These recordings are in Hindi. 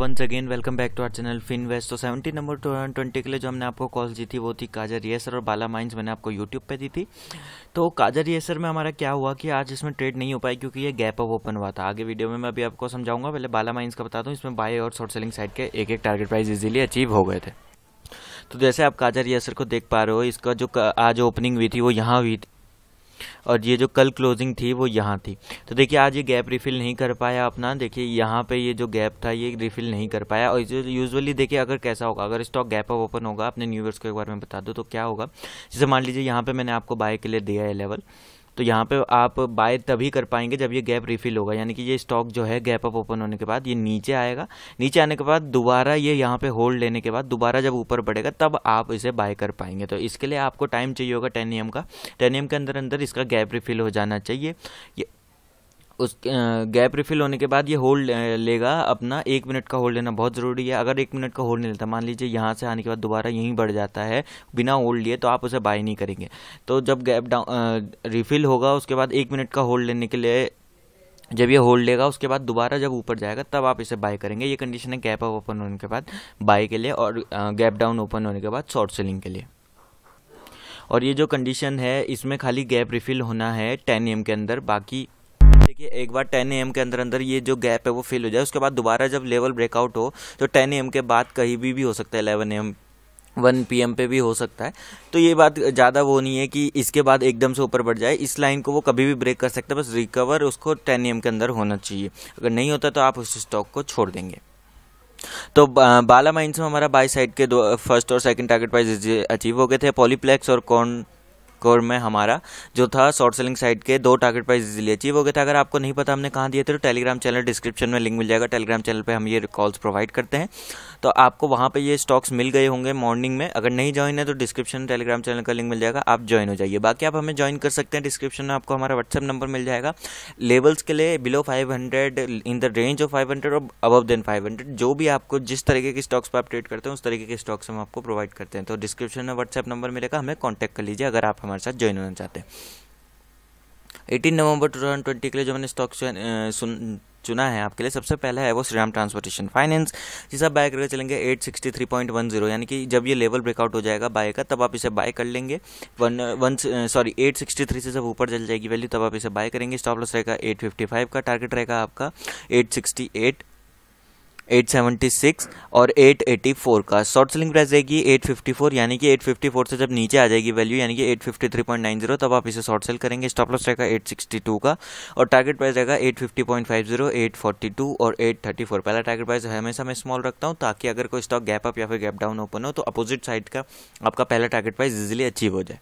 once again welcome back to our channel Fin West तो सेवेंटी नंबर टू ट्वेंटी के लिए जो हमने आपको कॉल दी थी वो थी काजर येसर और बाला माइंस मैंने आपको यूट्यूब पे दी थी तो काजर येसर में हमारा क्या हुआ कि आज इसमें ट्रेड नहीं हो पाई क्योंकि ये गैप अप ओपन हुआ था आगे वीडियो में मैं अभी आपको समझाऊंगा पहले बाला माइंस का बता दूँ इसमें बाय और शॉर्ट सेलिंग साइड के एक एक टारगेट प्राइस ईजिली अचीव हो गए थे तो जैसे आप काजर यासर को देख पा रहे हो इसका जो आज ओपनिंग हुई थी वो यहाँ हुई और ये जो कल क्लोजिंग थी वो यहाँ थी तो देखिए आज ये गैप रिफ़िल नहीं कर पाया अपना देखिए यहाँ पे ये जो गैप था ये रिफ़िल नहीं कर पाया और यूजुअली देखिए अगर कैसा होगा अगर स्टॉक गैप अप ओपन होगा अपने न्यूवर्स को एक बार बता दो तो क्या होगा जैसे मान लीजिए यहाँ पर मैंने आपको बाय के लिए दिया है लेवल तो यहाँ पे आप बाय तभी कर पाएंगे जब ये गैप रिफिल होगा यानी कि ये स्टॉक जो है गैप अप ओपन होने के बाद ये नीचे आएगा नीचे आने के बाद दोबारा ये यहाँ पे होल्ड लेने के बाद दोबारा जब ऊपर बढ़ेगा तब आप इसे बाय कर पाएंगे तो इसके लिए आपको टाइम चाहिए होगा टेन का टेन के अंदर अंदर इसका गैप रिफिल हो जाना चाहिए ये उस गैप रिफिल होने के बाद ये होल्ड लेगा अपना एक मिनट का होल्ड लेना बहुत ज़रूरी है अगर एक मिनट का होल्ड नहीं लेता मान लीजिए यहाँ से आने के बाद दोबारा यहीं बढ़ जाता है बिना होल्ड लिए तो आप उसे बाय नहीं करेंगे तो जब गैप डाउन रिफिल होगा उसके बाद एक मिनट का होल्ड लेने के लिए जब ये होल्ड लेगा उसके बाद दोबारा जब ऊपर जाएगा तब आप इसे बाय करेंगे ये कंडीशन है गैप ओपन होने के बाद बाय के लिए और गैप डाउन ओपन होने के बाद शॉर्ट सेलिंग के लिए और ये जो कंडीशन है इसमें खाली गैप रिफिल होना है टेन एम के अंदर बाकी कि एक बार टेन एम के अंदर अंदर ये जो गैप है वो फिल हो जाए उसके बाद दोबारा जब लेवल ब्रेकआउट हो तो टेन एम के बाद कहीं भी भी हो सकता है eleven M one P M पे भी हो सकता है तो ये बात ज़्यादा वो नहीं है कि इसके बाद एकदम से ऊपर बढ़ जाए इस लाइन को वो कभी भी ब्रेक कर सकता है बस रिकवर उसको टेन एम के अंदर होना चाहिए अगर नहीं होता तो आप उस स्टॉक को छोड़ देंगे तो बाला माइंस में हमारा बाई साइड के दो फर्स्ट और सेकंड टारगेट प्राइस अचीव हो गए थे पॉलीप्लेक्स और कॉन कोर में हमारा जो था शॉर्ट सेलिंग साइट के दो टारगेट प्राइस इजिली अचीव हो गए थे अगर आपको नहीं पता हमने कहाँ दिए थे तो टेलीग्राम चैनल डिस्क्रिप्शन में लिंक मिल जाएगा टेलीग्राम चैनल पर हम ये कॉल्स प्रोवाइड करते हैं तो आपको वहाँ पर ये स्टॉक्स मिल गए होंगे मॉर्निंग में अगर नहीं ज्वाइन है तो डिस्क्रिप्शन टेलीग्राम चैनल का लिंक मिल जाएगा आप ज्वाइन हो जाइए बाकी आप हमें ज्वाइन कर सकते हैं डिस्क्रिप्शन में आपको हमारा व्हाट्सअप नंबर मिल जाएगा लेवल्स के लिए below five in the range of five और अबव देन फाइव जो भी आपको जिस तरीके के स्टॉक्स पर आप ट्रेड करते हैं उस तरीके के स्टॉक्स हम आपको प्रोवाइड करते हैं तो डिस्क्रिप्शन में व्हाट्सएप नंबर मिलेगा हमें कॉन्टैक्ट कर लीजिए अगर आप हमारे साथ ज्वाइन होना चाहते हैं eighteen November two thousand twenty के लिए जो मैंने स्टॉक चुना है आपके लिए सबसे पहला है वो श्रीराम ट्रांसपोर्टेशन फाइनेंस जिसे आप बाय करके चलेंगे 863.10 यानी कि जब ये लेवल ब्रेकआउट हो जाएगा बाय का तब आप इसे बाय कर लेंगे वन वन सॉरी 863 से जब ऊपर चल जाएगी वैल्यू तब आप इसे बाय करेंगे स्टॉप लॉस रहेगा 855 का टारगेट रहेगा आपका एट 876 और 884 का शॉर्ट सेलिंग प्राइस रहेगी 854 यानी कि 854 से जब नीचे आ जाएगी वैल्यू यानी कि 853.90 तब आप इसे शॉर्ट सेल करेंगे स्टॉप लॉस रहेगा 862 का और टारगेट प्राइस रहेगा 850.50 842 और 834 पहला टारगेट प्राइस हमेशा मैं स्मॉल रखता हूँ ताकि अगर कोई स्टॉक गैप अप या फिर गैप डाउन ओपन हो तो अपोजिट साइड का आपका पहला टारगेट प्राइस इजिली अचीव हो जाए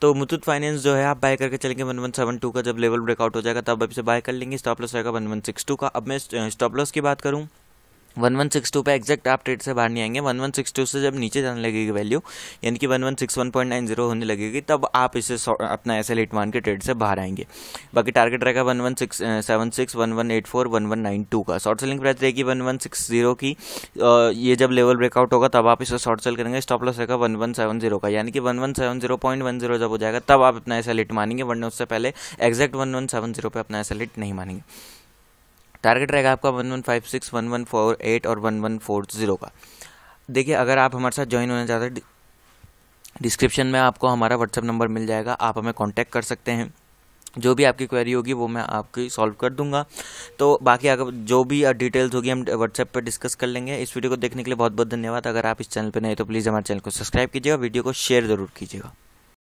तो मुथुत फाइनेंस जो है आप बाय करके चलेंगे वन वन सेवन टू का जब लेवल ब्रेकआउट हो जाएगा तब अभी इसे बाय कर लेंगे स्टॉप लॉस रहेगा वन वन सिक्स टू का अब मैं स्टॉप लॉस की बात करूँ वन वन सिक्स टू पर एक्जैक्ट आप ट्रेड से बाहर नहीं आएंगे वन वन सिक्स टू से जब नीचे जाने लगेगी वैल्यू यानी कि one one six one point nine zero होने लगेगी तब आप इसे अपना ऐसे लेट मान के ट्रेड से बाहर आएंगे बाकी टारगेट रहेगा one one six seven six one one eight four one one nine two का शॉर्ट सेलिंग प्राइस रहेगी वन वन सिक्स जीरो की ये जब लेवल ब्रेकआउट होगा तब आप इसे शॉर्ट सेल करेंगे स्टॉप लॉस रहेगा वन वन सेवन जीरो का यानी कि one one seven zero point one zero जब हो जाएगा तब आप अपना ऐसा लेट मानेंगे वरना उससे पहले exact one one seven zero पर अपना ऐसा लेट नहीं मानेंगे टारगेट रहेगा आपका one one five six one one four eight और वन वन फोर ज़ीरो का देखिए अगर आप हमारे साथ ज्वाइन होना चाहते हैं डिस्क्रिप्शन में आपको हमारा व्हाट्सअप नंबर मिल जाएगा आप हमें कॉन्टैक्ट कर सकते हैं जो भी आपकी क्वेरी होगी वो मैं आपकी सॉल्व कर दूंगा तो बाकी अगर जो भी डिटेल्स होगी हम व्हाट्सएप पर डिस्कस कर लेंगे इस वीडियो को देखने के लिए बहुत बहुत धन्यवाद अगर आप इस चैनल पर नहीं तो प्लीज़ हमारे चैनल को सब्सक्राइब कीजिएगा वीडियो को शेयर ज़रूर कीजिएगा